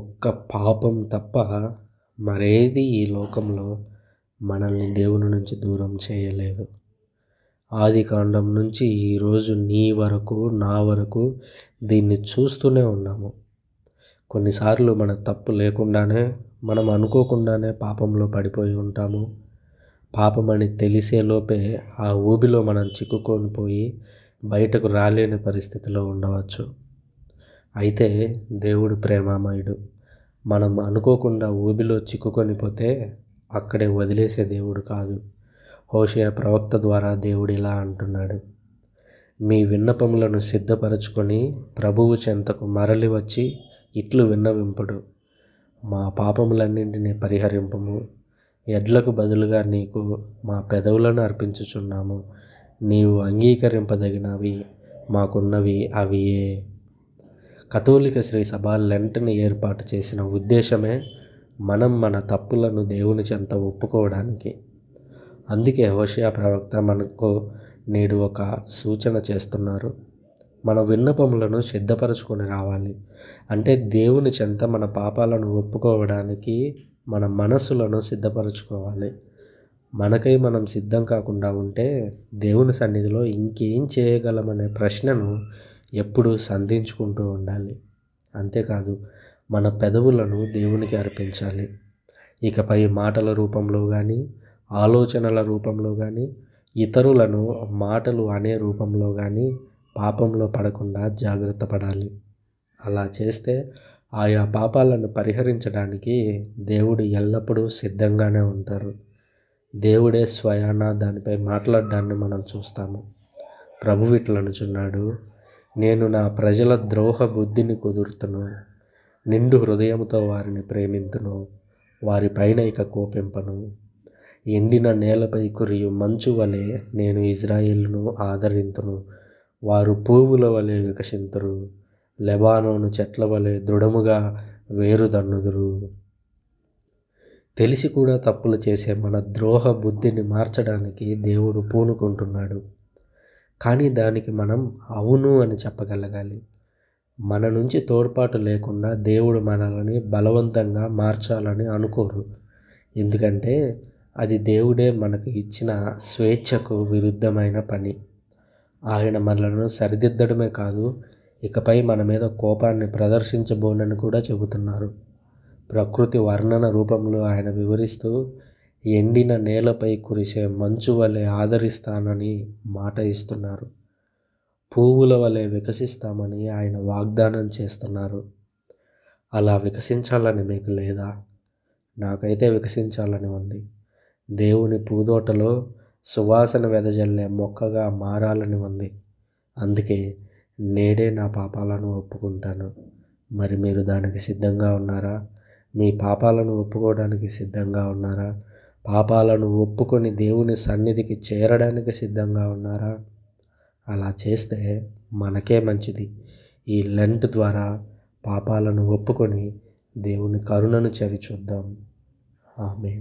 ఒక్క పాపం తప్ప మరేది ఈ లోకంలో మనల్ని దేవుని నుంచి దూరం చేయలేదు ఆది కాండం నుంచి ఈరోజు నీ వరకు నా వరకు దీన్ని చూస్తూనే ఉన్నాము కొన్నిసార్లు మన తప్పు లేకుండానే మనం అనుకోకుండానే పాపంలో పడిపోయి ఉంటాము పాపం అని తెలిసేలోపే ఆ ఊబిలో మనం చిక్కుకొని పోయి బయటకు రాలేని పరిస్థితిలో ఉండవచ్చు అయితే దేవుడు ప్రేమామయుడు మనం అనుకోకుండా ఊబిలో చిక్కుకొని పోతే అక్కడే వదిలేసే దేవుడు కాదు హోషయ ప్రవక్త ద్వారా దేవుడు ఇలా అంటున్నాడు మీ విన్నపములను సిద్ధపరచుకొని ప్రభువు చెంతకు మరలి వచ్చి ఇట్లు విన్నవింపుడు మా పాపములన్నింటినీ పరిహరింపము ఎడ్లకు బదులుగా నీకు మా పెదవులను అర్పించుచున్నాము నీవు అంగీకరింపదగినవి మాకున్నవి అవియే కథోలిక శ్రీ సభ లెంటని ఏర్పాటు చేసిన ఉద్దేశమే మనం మన తప్పులను దేవుని చెంత ఒప్పుకోవడానికి అందుకే హోషయా ప్రవక్త మనకు నేడు ఒక సూచన చేస్తున్నారు మన విన్నపములను సిద్ధపరచుకొని రావాలి అంటే దేవుని చెంత మన పాపాలను ఒప్పుకోవడానికి మన మనసులను సిద్ధపరచుకోవాలి మనకై మనం సిద్ధం కాకుండా ఉంటే దేవుని సన్నిధిలో ఇంకేం చేయగలమనే ప్రశ్నను ఎప్పుడు సంధించుకుంటూ ఉండాలి అంతేకాదు మన పెదవులను దేవునికి అర్పించాలి ఇకపై మాటల రూపంలో కానీ ఆలోచనల రూపంలో కానీ ఇతరులను మాటలు అనే రూపంలో కానీ పాపంలో పడకుండా జాగ్రత్త పడాలి అలా చేస్తే ఆయా పాపాలను పరిహరించడానికి దేవుడు ఎల్లప్పుడూ సిద్ధంగానే ఉంటారు దేవుడే స్వయాన దానిపై మాట్లాడడాన్ని మనం చూస్తాము ప్రభు ఇట్లనుచున్నాడు నేను నా ప్రజల ద్రోహ బుద్ధిని కుదుర్తును నిండు హృదయంతో వారిని ప్రేమింతును వారిపైన ఇక కోపింపను ఎండిన నేలపై కురియు మంచు వలె నేను ఇజ్రాయిల్ను ఆదరింతును వారు పూవుల వలె వికసింతురు లెబానోను చెట్ల వలె దృఢముగా వేరుదన్నుదురు తెలిసి కూడా తప్పులు చేసే మన ద్రోహ బుద్ధిని మార్చడానికి దేవుడు పూనుకుంటున్నాడు కానీ దానికి మనం అవును అని చెప్పగలగాలి మన నుంచి తోడ్పాటు లేకుండా దేవుడు మనల్ని బలవంతంగా మార్చాలని అనుకోరు ఎందుకంటే అది దేవుడే మనకు ఇచ్చిన స్వేచ్ఛకు విరుద్ధమైన పని ఆయన మనలను సరిదిద్దడమే కాదు ఇకపై మన మీద కోపాన్ని ప్రదర్శించబోనని కూడా చెబుతున్నారు ప్రకృతి వర్ణన రూపంలో ఆయన వివరిస్తూ ఎండిన నేలపై కురిసే మంచు వలె ఆదరిస్తానని మాట ఇస్తున్నారు పువ్వుల వలె వికసిస్తామని ఆయన వాగ్దానం చేస్తున్నారు అలా వికసించాలని మీకు లేదా నాకైతే వికసించాలని ఉంది దేవుని పూదోటలో సువాసన వెదజల్లే మొక్కగా మారాలని ఉంది అందుకే నేడే నా పాపాలను ఒప్పుకుంటాను మరి మీరు దానికి సిద్ధంగా ఉన్నారా మీ పాపాలను ఒప్పుకోవడానికి సిద్ధంగా ఉన్నారా పాపాలను ఒప్పుకొని దేవుని సన్నిధికి చేరడానికి సిద్ధంగా ఉన్నారా అలా చేస్తే మనకే మంచిది ఈ లెంట్ ద్వారా పాపాలను ఒప్పుకొని దేవుని కరుణను చవి చూద్దాం ఆమె